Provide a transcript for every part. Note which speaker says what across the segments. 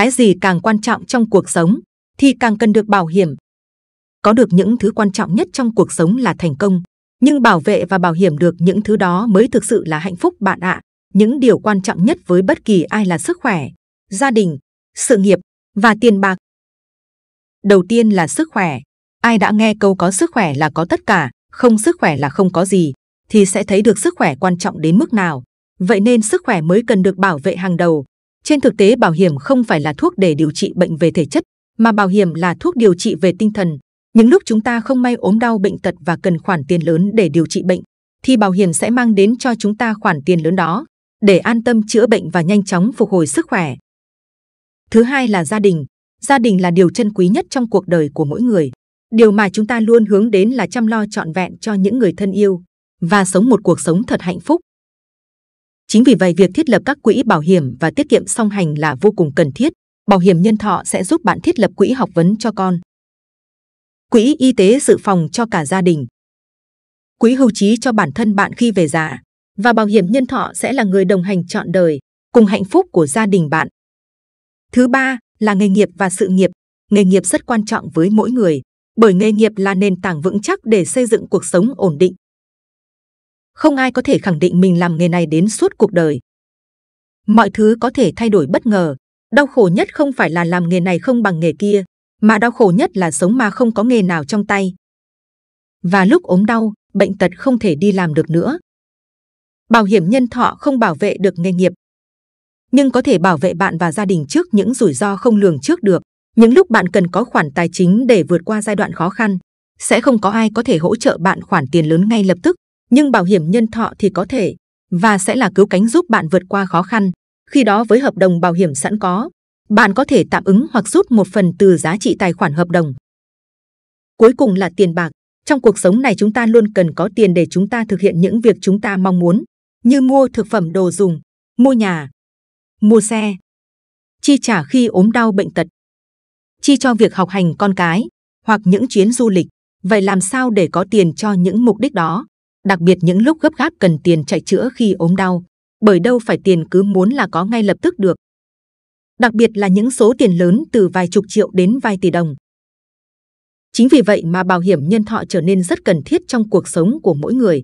Speaker 1: cái gì càng quan trọng trong cuộc sống thì càng cần được bảo hiểm. Có được những thứ quan trọng nhất trong cuộc sống là thành công, nhưng bảo vệ và bảo hiểm được những thứ đó mới thực sự là hạnh phúc bạn ạ. Những điều quan trọng nhất với bất kỳ ai là sức khỏe, gia đình, sự nghiệp và tiền bạc. Đầu tiên là sức khỏe. Ai đã nghe câu có sức khỏe là có tất cả, không sức khỏe là không có gì, thì sẽ thấy được sức khỏe quan trọng đến mức nào. Vậy nên sức khỏe mới cần được bảo vệ hàng đầu. Trên thực tế bảo hiểm không phải là thuốc để điều trị bệnh về thể chất, mà bảo hiểm là thuốc điều trị về tinh thần. Những lúc chúng ta không may ốm đau bệnh tật và cần khoản tiền lớn để điều trị bệnh, thì bảo hiểm sẽ mang đến cho chúng ta khoản tiền lớn đó để an tâm chữa bệnh và nhanh chóng phục hồi sức khỏe. Thứ hai là gia đình. Gia đình là điều chân quý nhất trong cuộc đời của mỗi người. Điều mà chúng ta luôn hướng đến là chăm lo trọn vẹn cho những người thân yêu và sống một cuộc sống thật hạnh phúc. Chính vì vậy việc thiết lập các quỹ bảo hiểm và tiết kiệm song hành là vô cùng cần thiết. Bảo hiểm nhân thọ sẽ giúp bạn thiết lập quỹ học vấn cho con. Quỹ y tế dự phòng cho cả gia đình. Quỹ hưu trí cho bản thân bạn khi về già và bảo hiểm nhân thọ sẽ là người đồng hành trọn đời cùng hạnh phúc của gia đình bạn. Thứ ba là nghề nghiệp và sự nghiệp. Nghề nghiệp rất quan trọng với mỗi người bởi nghề nghiệp là nền tảng vững chắc để xây dựng cuộc sống ổn định không ai có thể khẳng định mình làm nghề này đến suốt cuộc đời. Mọi thứ có thể thay đổi bất ngờ, đau khổ nhất không phải là làm nghề này không bằng nghề kia, mà đau khổ nhất là sống mà không có nghề nào trong tay. Và lúc ốm đau, bệnh tật không thể đi làm được nữa. Bảo hiểm nhân thọ không bảo vệ được nghề nghiệp, nhưng có thể bảo vệ bạn và gia đình trước những rủi ro không lường trước được. Những lúc bạn cần có khoản tài chính để vượt qua giai đoạn khó khăn, sẽ không có ai có thể hỗ trợ bạn khoản tiền lớn ngay lập tức, nhưng bảo hiểm nhân thọ thì có thể và sẽ là cứu cánh giúp bạn vượt qua khó khăn. Khi đó với hợp đồng bảo hiểm sẵn có, bạn có thể tạm ứng hoặc rút một phần từ giá trị tài khoản hợp đồng. Cuối cùng là tiền bạc. Trong cuộc sống này chúng ta luôn cần có tiền để chúng ta thực hiện những việc chúng ta mong muốn, như mua thực phẩm đồ dùng, mua nhà, mua xe, chi trả khi ốm đau bệnh tật, chi cho việc học hành con cái hoặc những chuyến du lịch. Vậy làm sao để có tiền cho những mục đích đó? đặc biệt những lúc gấp gáp cần tiền chạy chữa khi ốm đau, bởi đâu phải tiền cứ muốn là có ngay lập tức được. Đặc biệt là những số tiền lớn từ vài chục triệu đến vài tỷ đồng. Chính vì vậy mà bảo hiểm nhân thọ trở nên rất cần thiết trong cuộc sống của mỗi người.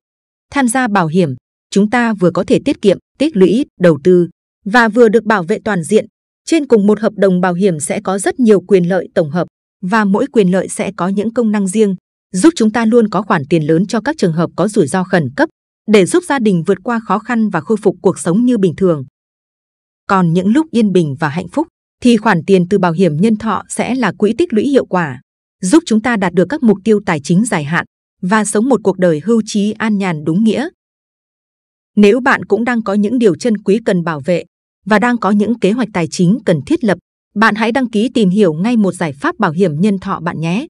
Speaker 1: Tham gia bảo hiểm, chúng ta vừa có thể tiết kiệm, tích lũy, đầu tư và vừa được bảo vệ toàn diện. Trên cùng một hợp đồng bảo hiểm sẽ có rất nhiều quyền lợi tổng hợp và mỗi quyền lợi sẽ có những công năng riêng giúp chúng ta luôn có khoản tiền lớn cho các trường hợp có rủi ro khẩn cấp để giúp gia đình vượt qua khó khăn và khôi phục cuộc sống như bình thường. Còn những lúc yên bình và hạnh phúc thì khoản tiền từ bảo hiểm nhân thọ sẽ là quỹ tích lũy hiệu quả, giúp chúng ta đạt được các mục tiêu tài chính dài hạn và sống một cuộc đời hưu trí an nhàn đúng nghĩa. Nếu bạn cũng đang có những điều chân quý cần bảo vệ và đang có những kế hoạch tài chính cần thiết lập, bạn hãy đăng ký tìm hiểu ngay một giải pháp bảo hiểm nhân thọ bạn nhé.